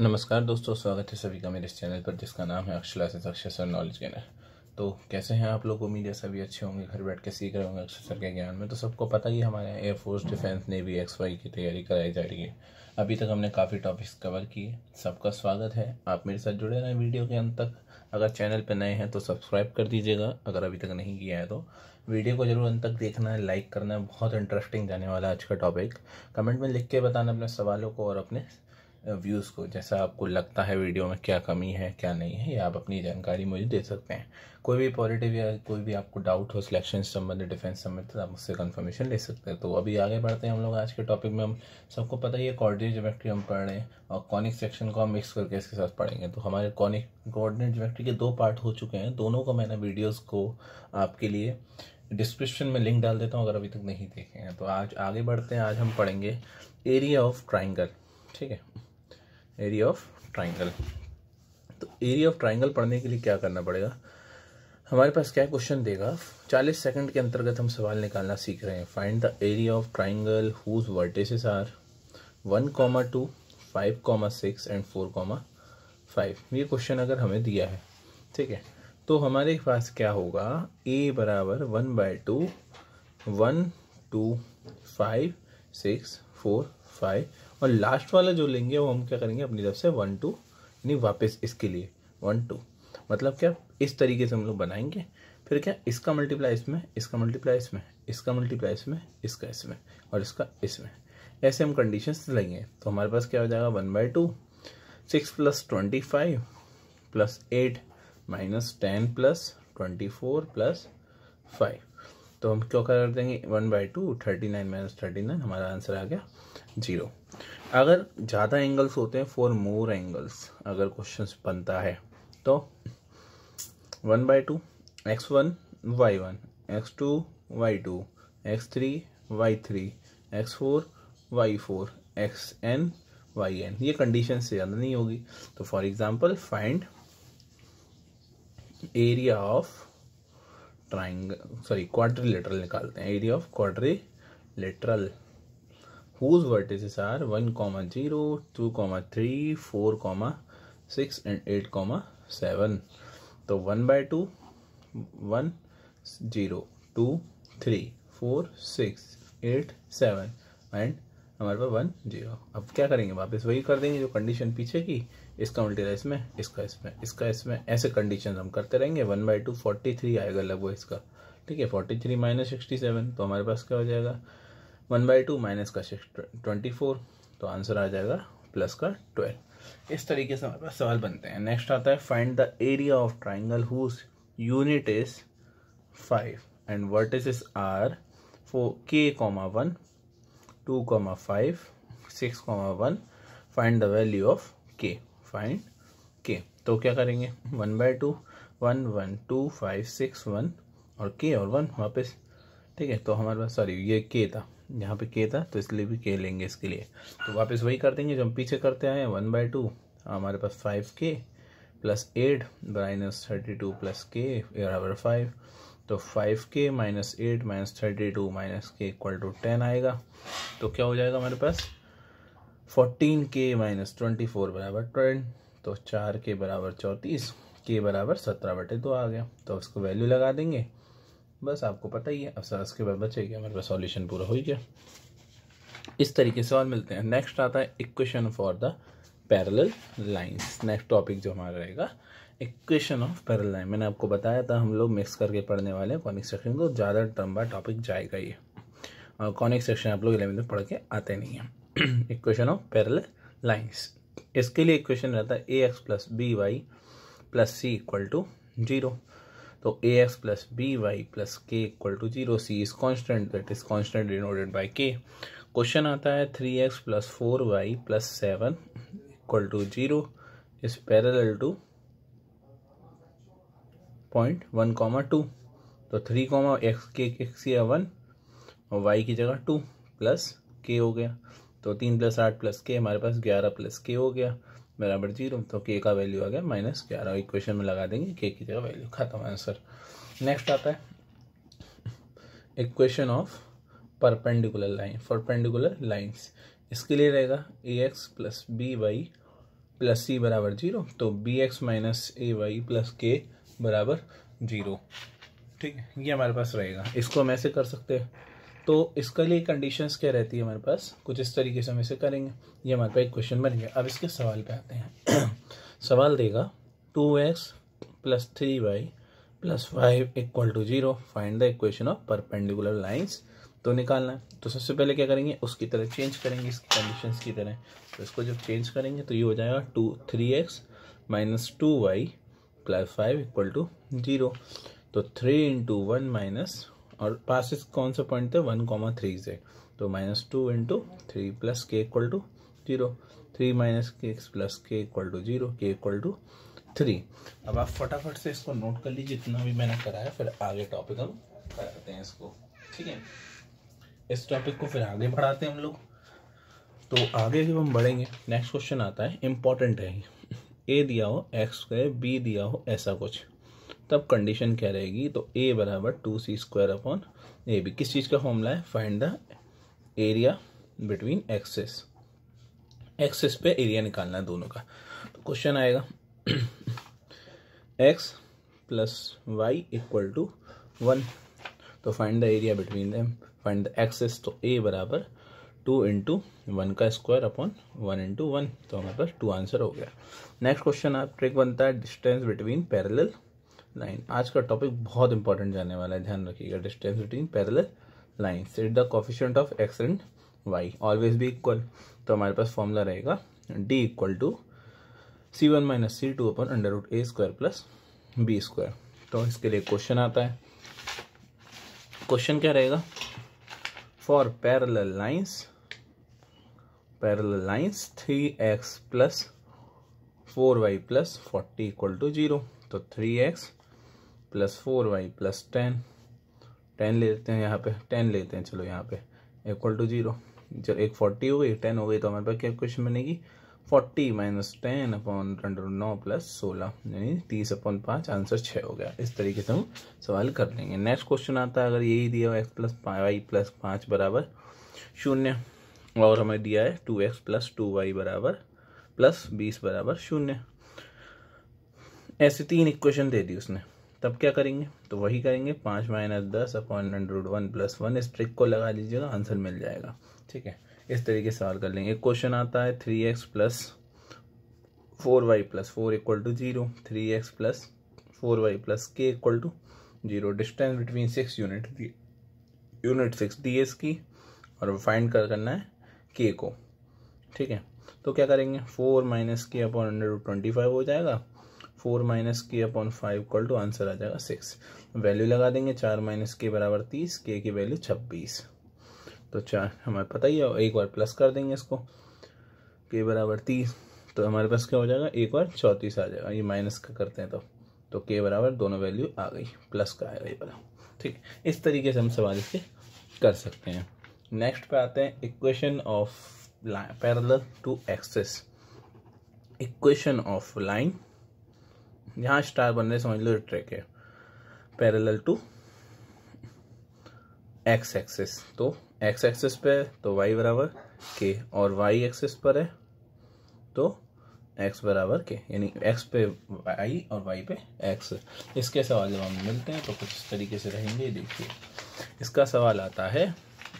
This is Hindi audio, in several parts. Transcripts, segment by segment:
नमस्कार दोस्तों स्वागत है सभी का मेरे इस चैनल पर जिसका नाम है अक्षय से अक्षय नॉलेज गेनर तो कैसे हैं आप लोग उम्मीद है सभी अच्छे होंगे घर बैठ के सीख रहे होंगे अक्षय सर के ज्ञान में तो सबको पता ही हमारे यहाँ air force defence navy X Y की तैयारी कराई जा रही है अभी तक हमने काफ़ी टॉपिक्स कवर किए सबका स्वागत है आप मेरे साथ जुड़े रहें वीडियो के अंत तक अगर चैनल पर नए हैं तो सब्सक्राइब कर दीजिएगा अगर अभी तक नहीं किया है तो वीडियो को जरूर अंत तक देखना है लाइक करना है बहुत इंटरेस्टिंग जाने वाला आज का टॉपिक कमेंट में लिख के बताना अपने सवालों को और अपने व्यूज़ को जैसा आपको लगता है वीडियो में क्या कमी है क्या नहीं है ये आप अपनी जानकारी मुझे दे सकते हैं कोई भी पॉजिटिव या कोई भी आपको डाउट हो सिलेक्शन संबंधित डिफेंस संबंधित आप उससे कंफर्मेशन ले सकते हैं तो अभी आगे बढ़ते हैं हम लोग आज के टॉपिक में हम सबको पता ही है कॉर्डिनेट जोमेट्री हम पढ़ रहे हैं और कॉनिक सेक्शन को हम मिक्स करके इसके साथ पढ़ेंगे तो हमारे कॉनिक कोऑर्डिनेट जोमेट्री के दो पार्ट हो चुके हैं दोनों को मैंने वीडियोज़ को आपके लिए डिस्क्रिप्शन में लिंक डाल देता हूँ अगर अभी तक नहीं देखे हैं तो आज आगे बढ़ते हैं आज हम पढ़ेंगे एरिया ऑफ ट्राइंगल ठीक है एरिया ऑफ ट्राइंगल तो एरिया ऑफ ट्राइंगल पढ़ने के लिए क्या करना पड़ेगा हमारे पास क्या क्वेश्चन देगा 40 सेकंड के अंतर्गत हम सवाल निकालना सीख रहे हैं find the area of triangle whose vertices are one comma two five comma six and four comma five ये क्वेश्चन अगर हमें दिया है ठीक है तो हमारे पास क्या होगा ए बराबर one by two one two five six four five और लास्ट वाला जो लेंगे वो हम क्या करेंगे अपनी तरफ से वन टू यानी वापस इसके लिए वन टू मतलब क्या इस तरीके से हम लोग बनाएंगे फिर क्या इसका मल्टीप्लाई इसमें इसका मल्टीप्लाई इसमें इसका मल्टीप्लाई इसमें इसका इसमें और इसका इसमें ऐसे हम कंडीशंस लेंगे तो हमारे पास क्या हो जाएगा one by two six plus twenty five plus eight minus ten plus twenty four plus five तो हम क्यों कर देंगे one by two thirty nine minus thirty nine हमारा आंसर आ गया जीरो अगर ज़्यादा एंगल्स होते हैं फॉर मोर एंगल्स अगर क्वेश्चन बनता है तो one by two x one y one x two y two x three y three x four y four x n y n ये कंडीशन से ज़्यादा नहीं होगी तो for example find area of triangle sorry quadrilateral निकालते हैं area of quadrilateral whose vertices are 1 comma 0 2 comma 3 4 comma 6 and 8 comma 7 तो 1 by 2 1 0 2 3 4 6 8 7 एंड हमारे पास वन जीरो अब क्या करेंगे वापस वही कर देंगे जो कंडीशन पीछे की इसका मल्टीप्लाई इसमें इसका इसमें इसका इसमें ऐसे कंडीशन हम करते रहेंगे one by two forty three आएगा लगभग इसका ठीक है forty three minus sixty seven तो हमारे पास क्या हो जाएगा वन बाई टू माइनस का सिक्स ट्वेंटी फोर तो आंसर आ जाएगा प्लस का ट्वेल्व इस तरीके से हमारे पास सवाल बनते हैं नेक्स्ट आता है find the area of triangle whose unit is five and is is are four k comma one two comma five six comma one find the value of k find k तो क्या करेंगे one by two one one two five six one और के और वन वापस ठीक है तो हमारे पास सॉरी ये के था यहाँ पे के था तो इसलिए भी के लेंगे इसके लिए तो वापस वही कर देंगे जो हम पीछे करते आए हैं वन बाई टू हमारे पास five k plus eight minus thirty two plus k बराबर फाइव तो five k minus eight minus thirty two minus k equal to ten आएगा तो क्या हो जाएगा हमारे पास fourteen k minus twenty four बराबर टेन तो चार के बराबर चौंतीस के बराबर सत्रह बटे दो आ गया तो उसको वैल्यू लगा देंगे बस आपको पता ही है अब सर उसके बाद बचेगा हमारे पास सॉल्यूशन पूरा हो ही गया इस तरीके से और मिलते हैं नेक्स्ट आता है equation for the parallel lines next topic जो हमारा रहेगा इक्वेशन ऑफ पैरेलल लाइन मैंने आपको बताया था हम लोग मिक्स करके पढ़ने वाले हैं कॉनिक सेक्शन को ज़्यादा लंबा टॉपिक जाएगा ये और कॉनिक सेक्शन आप लोग इलेवेंथ में पढ़ के आते नहीं हैं इक्वेशन ऑफ पैरेलल लाइंस इसके लिए इक्वेशन रहता है ए x plus b y plus C equal to zero तो a x plus b y plus k equal to zero c is constant that is constant denoted by k question आता है three x plus four y plus seven equal to zero is parallel to point one comma two तो three comma x k x या वन और वाई की जगह टू प्लस के हो गया तो तीन प्लस आठ प्लस के हमारे पास ग्यारह प्लस के हो गया बराबर जीरो तो के का वैल्यू आ गया माइनस ग्यारह इक्वेशन में लगा देंगे के की जगह वैल्यू खत्म आंसर नेक्स्ट आता है equation of perpendicular line perpendicular lines इसके लिए रहेगा a x plus b y plus c बराबर जीरो तो b x minus a y plus k बराबर जीरो ठीक है ये हमारे पास रहेगा इसको हम ऐसे कर सकते हैं तो इसके लिए कंडीशंस क्या रहती है हमारे पास कुछ इस तरीके से हम इसे करेंगे ये हमारे पास एक क्वेश्चन बन गया अब इसके सवाल पे आते हैं सवाल देगा two x plus three y plus five equal to zero find the equation of perpendicular lines तो निकालना है तो सबसे पहले क्या करेंगे उसकी तरह चेंज करेंगे इसकी कंडीशन की तरह तो इसको जब चेंज करेंगे तो ये हो जाएगा two three x minus two y plus five equal to zero तो थ्री इंटू वन माइनस और पास इस कौन से पॉइंट थे वन कॉमा थ्री से तो minus two into three plus k equal to zero three minus k x plus k equal to zero k equal to three अब आप फटाफट से इसको नोट कर लीजिए जितना भी मैंने कराया फिर आगे टॉपिक हम कराते हैं इसको ठीक है इस टॉपिक को फिर आगे बढ़ाते हैं हम लोग तो आगे जब हम बढ़ेंगे नेक्स्ट क्वेश्चन आता है इम्पॉर्टेंट है ए दिया हो एक्स स्क्वायर बी दिया हो ऐसा कुछ तब कंडीशन क्या रहेगी तो ए बराबर two c square upon a b किस चीज़ का फॉर्मूला है find the area between axes axes पे एरिया निकालना है दोनों का तो क्वेश्चन आएगा x plus y equal to one तो find the area between them find the axes तो ए बराबर टू इंटू वन का square upon one into one तो हमारे पास टू आंसर हो गया नेक्स्ट क्वेश्चन आप ट्रिक बनता है डिस्टेंस बिटवीन पैरेलल लाइन आज का टॉपिक बहुत इंपॉर्टेंट जाने वाला है ध्यान रखिएगा distance between parallel line it the coefficient of x and y always भी इक्वल तो हमारे पास फॉर्मूला रहेगा D equal to C one minus C two अपन under root A square plus B square तो इसके लिए क्वेश्चन आता है क्वेश्चन क्या रहेगा for parallel lines parallel lines three x plus four y plus forty equal to zero तो three x plus four y plus ten ten लेते हैं यहाँ पे टेन लेते हैं चलो यहाँ पे इक्वल टू जीरो जब एक फोर्टी हो गई टेन हो गई तो हमारे पास क्या क्वेश्चन बनेगी forty minus ten upon under नौ प्लस सोलह यानी तीस अपॉन पाँच आंसर छः हो गया इस तरीके से हम सवाल कर लेंगे नेक्स्ट क्वेश्चन आता है अगर यही दिया एक्स प्लस वाई प्लस पाँच बराबर शून्य और हमें दिया है two x plus two y बराबर प्लस बीस बराबर शून्य ऐसे तीन इक्वेशन दे दी उसने तब क्या करेंगे तो वही करेंगे पाँच माइनस दस upon hundred one plus one इस ट्रिक को लगा लीजिएगा आंसर मिल जाएगा ठीक है इस तरीके से सॉल्व कर लेंगे एक क्वेश्चन आता है three x plus four y plus four equal to zero three x plus four y plus k equal to zero distance between six unit unit six D S की और फाइंड कर करना है के को ठीक है तो क्या करेंगे four minus k upon hundred twenty five हो जाएगा four minus k upon five equal to answer आ जाएगा सिक्स वैल्यू लगा देंगे चार माइनस के बराबर तीस के की वैल्यू छब्बीस तो चार हमारे पता ही है एक बार प्लस कर देंगे इसको के बराबर तीस तो हमारे पास क्या हो जाएगा एक बार चौंतीस आ जाएगा ये माइनस का करते हैं तो तो के बराबर दोनों वैल्यू आ गई प्लस का आएगा ये वाला ठीक है इस तरीके से हम सवाल इसे कर सकते हैं नेक्स्ट पे आते हैं equation of parallel to axes equation of line यहाँ स्टार बन रहे समझ लो ट्रैक है पैरल टू एक्स एक्सिस तो एक्स एक्सिस पे तो वाई बराबर के और वाई एक्सिस पर है तो एक्स बराबर के यानी एक्स पे वाई और वाई पे एक्स इसके सवाल जब हम मिलते हैं तो कुछ इस तरीके से रहेंगे देखिए इसका सवाल आता है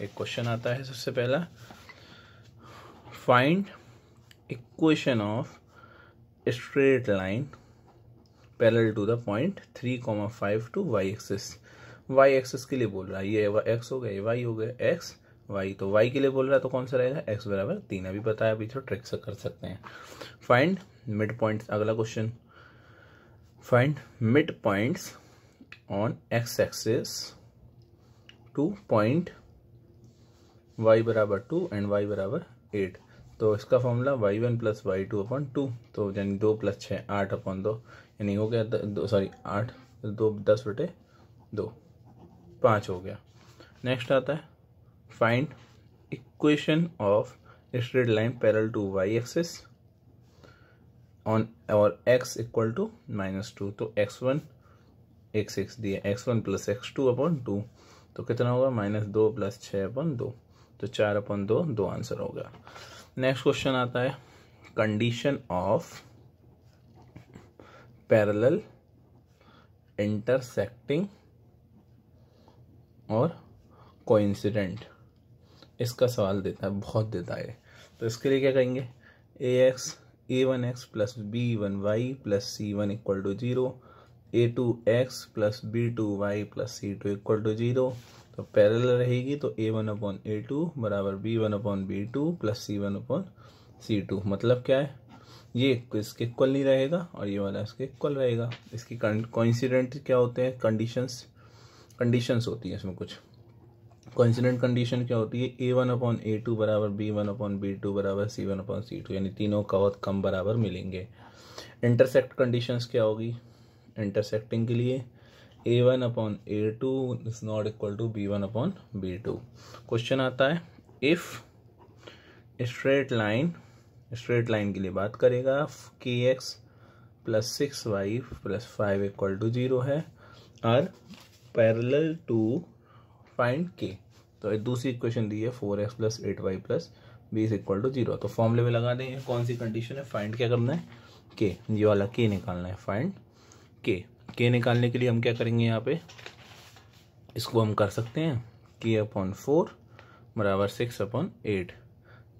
एक क्वेश्चन आता है सबसे पहला find equation of straight line parallel to the point three comma five to y axis y axis के लिए बोल रहा है ये एक्स हो गया ये वाई हो गया एक्स वाई तो वाई के लिए बोल रहा है तो कौन सा रहेगा एक्स बराबर तीन अभी बताया अभी तो ट्रिक से कर सकते हैं फाइंड मिड पॉइंट अगला question find mid points on x axis to point y बराबर टू एंड वाई बराबर एट तो इसका formula y one plus y two upon two तो यानी दो प्लस छः आठ अपॉन दो यानी हो गया दो सॉरी आठ दो दस बटे दो पाँच हो गया नेक्स्ट आता है find equation of straight line parallel to y axis on और x equal to minus two तो एक्स वन एक सिक्स दिया x one plus x two upon two तो कितना होगा माइनस दो प्लस छः अपन दो तो चार अपन दो दो आंसर होगा नेक्स्ट क्वेश्चन आता है कंडीशन ऑफ पैरेलल इंटरसेक्टिंग और कोइंसिडेंट इसका सवाल देता है बहुत देता है तो इसके लिए क्या कहेंगे A x A one x plus B one y plus C one equal to zero A two x plus B two y plus C two equal to zero तो पैरेलल रहेगी तो A one upon A two बराबर B one upon B two plus C one upon C two मतलब क्या है ये इसके इक्वल नहीं रहेगा और ये वाला इसके इक्वल रहेगा इसकी कोइंसिडेंट क्या होते हैं कंडीशंस कंडीशंस होती है इसमें कुछ कॉन्सीडेंट कंडीशन क्या होती है A one upon A two बराबर B one upon B two बराबर C one upon C two यानी तीनों का बहुत कम बराबर मिलेंगे इंटरसेक्ट कंडीशंस क्या होगी इंटरसेक्टिंग के लिए A one upon A two is not equal to B one upon B two question आता है if straight line straight line के लिए बात करेगा k x plus six y plus five equal to zero है और पैरल टू फाइंड के तो दूसरी इक्वेशन दी है four x plus eight y plus बीस इक्वल टू जीरो तो फॉर्मूले में लगा देंगे कौन सी कंडीशन है फाइंड क्या करना है के ये वाला के निकालना है फाइंड के के निकालने के लिए हम क्या करेंगे यहाँ पे इसको हम कर सकते हैं के अपॉन फोर बराबर सिक्स अपॉन एट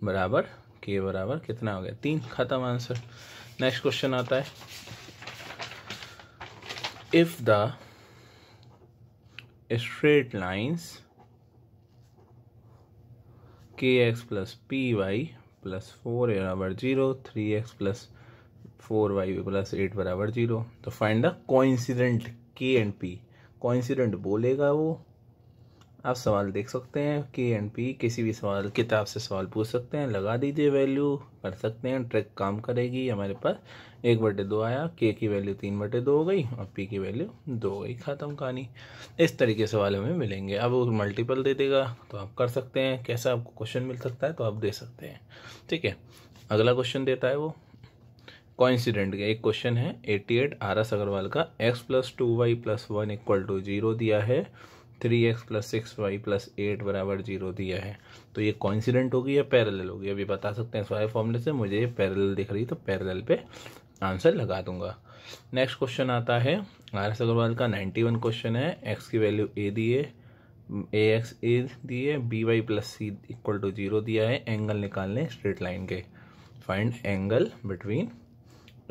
बराबर के बराबर कितना हो गया तीन खत्म आंसर नेक्स्ट क्वेश्चन आता है if the straight lines k x plus p y plus four बराबर zero three x plus four y plus eight बराबर जीरो तो find the coincident k and p coincident बोलेगा वो आप सवाल देख सकते हैं के एंड पी किसी भी सवाल किताब से सवाल पूछ सकते हैं लगा दीजिए वैल्यू कर सकते हैं ट्रिक काम करेगी हमारे पास एक बटे दो आया के की वैल्यू तीन बटे दो हो गई और पी की वैल्यू दो हो गई ख़त्म कहानी इस तरीके से सवाल हमें मिलेंगे अब वो मल्टीपल दे देगा तो आप कर सकते हैं कैसा आपको क्वेश्चन मिल सकता है तो आप दे सकते हैं ठीक है अगला क्वेश्चन देता है वो कॉइंसिडेंट का एक क्वेश्चन है eighty eight R S Agrawal का x plus two y plus one equal to zero दिया है three x plus six y plus eight बराबर जीरो दिया है तो ये कॉन्सिडेंट होगी या पैरेलल होगी अभी बता सकते हैं सारे फॉर्मूले से मुझे ये पैरेलल दिख रही तो पैरेलल पे आंसर लगा दूंगा नेक्स्ट क्वेश्चन आता है आर एस अग्रवाल का नाइन्टी वन क्वेश्चन है एक्स की वैल्यू ए दी है ए एक्स ए दी है B y plus C equal to zero दिया है एंगल निकालने स्ट्रेट लाइन के find angle between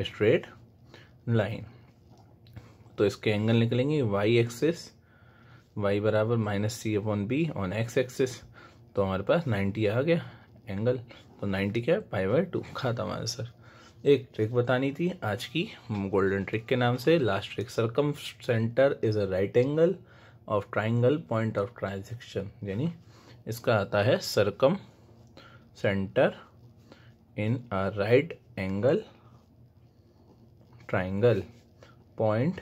straight line तो इसके एंगल निकलेंगे वाई एक्सिस वाई बराबर minus C upon B on x axis तो हमारे पास नाइन्टी आ गया एंगल तो नाइन्टी क्या है पाई बाई टू खाता हमारा सर एक ट्रिक बतानी थी आज की गोल्डन ट्रिक के नाम से last trick circumcentre is a right angle of triangle point of transaction यानी इसका आता है circumcentre in a right angle triangle point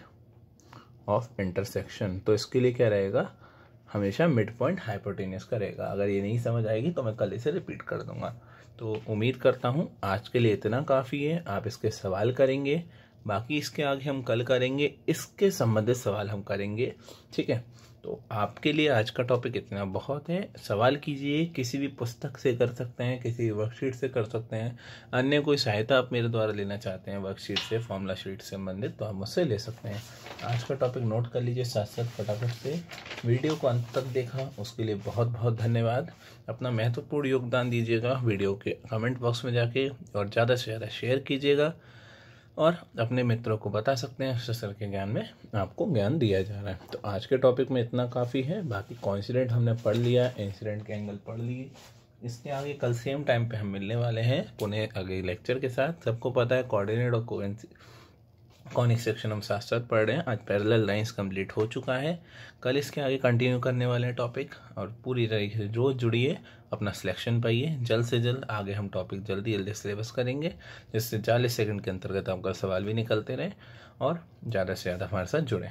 of intersection तो इसके लिए क्या रहेगा हमेशा मिड पॉइंट हाइपोटेनियस का रहेगा अगर ये नहीं समझ आएगी तो मैं कल इसे रिपीट कर दूंगा तो उम्मीद करता हूँ आज के लिए इतना काफ़ी है आप इसके सवाल करेंगे बाकी इसके आगे हम कल करेंगे इसके संबंधित सवाल हम करेंगे ठीक है तो आपके लिए आज का टॉपिक इतना बहुत है सवाल कीजिए किसी भी पुस्तक से कर सकते हैं किसी वर्कशीट से कर सकते हैं अन्य कोई सहायता आप मेरे द्वारा लेना चाहते हैं वर्कशीट से फॉर्मूला शीट से संबंधित तो आप मुझसे ले सकते हैं आज का टॉपिक नोट कर लीजिए साथ साथ फटाफट से वीडियो को अंत तक देखा उसके लिए बहुत बहुत धन्यवाद अपना महत्वपूर्ण योगदान दीजिएगा वीडियो के कमेंट बॉक्स में जाके और ज़्यादा से ज़्यादा शेयर कीजिएगा और अपने मित्रों को बता सकते हैं शस्त्र के ज्ञान में आपको ज्ञान दिया जा रहा है तो आज के टॉपिक में इतना काफ़ी है बाकी कॉन्सिडेंट हमने पढ़ लिया इंसिडेंट के एंगल पढ़ लिए इसके आगे कल सेम टाइम पे हम मिलने वाले हैं पुणे अगले लेक्चर के साथ सबको पता है कोऑर्डिनेट और को कॉनिक सेक्शन हम साथ साथ पढ़ रहे हैं आज पैरेलल लाइंस कंप्लीट हो चुका है कल इसके आगे कंटिन्यू करने वाले हैं टॉपिक और पूरी तरीके से जो जुड़िए अपना सिलेक्शन पाइए जल्द से जल्द आगे हम टॉपिक जल्दी जल्दी सिलेबस करेंगे जिससे चालीस सेकंड के अंतर्गत आपका सवाल भी निकलते रहे और ज़्यादा से ज़्यादा हमारे साथ जुड़ें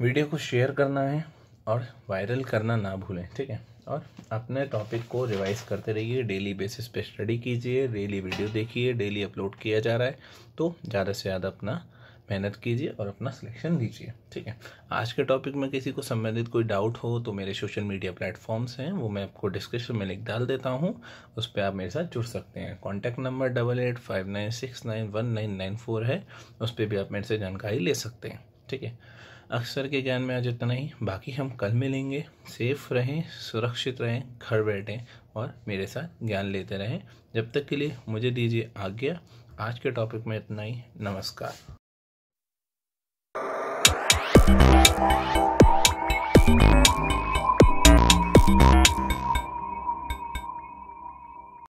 वीडियो को शेयर करना है और वायरल करना ना भूलें ठीक है और अपने टॉपिक को रिवाइज करते रहिए डेली बेसिस पे स्टडी कीजिए डेली वीडियो देखिए डेली अपलोड किया जा रहा है तो ज़्यादा से ज़्यादा अपना मेहनत कीजिए और अपना सिलेक्शन दीजिए ठीक है आज के टॉपिक में किसी को संबंधित कोई डाउट हो तो मेरे सोशल मीडिया प्लेटफॉर्म्स हैं वो मैं आपको डिस्क्रिप्शन में लिख डाल देता हूँ उस पर आप मेरे साथ जुड़ सकते हैं contact number double eight five nine six nine one nine nine four है उस पर भी आप मेरे से जानकारी ले सकते हैं ठीक है अक्सर के ज्ञान में आज इतना ही बाकी हम कल मिलेंगे सेफ रहें सुरक्षित रहें घर बैठें और मेरे साथ ज्ञान लेते रहें जब तक के लिए मुझे दीजिए आज्ञा आज के टॉपिक में इतना ही नमस्कार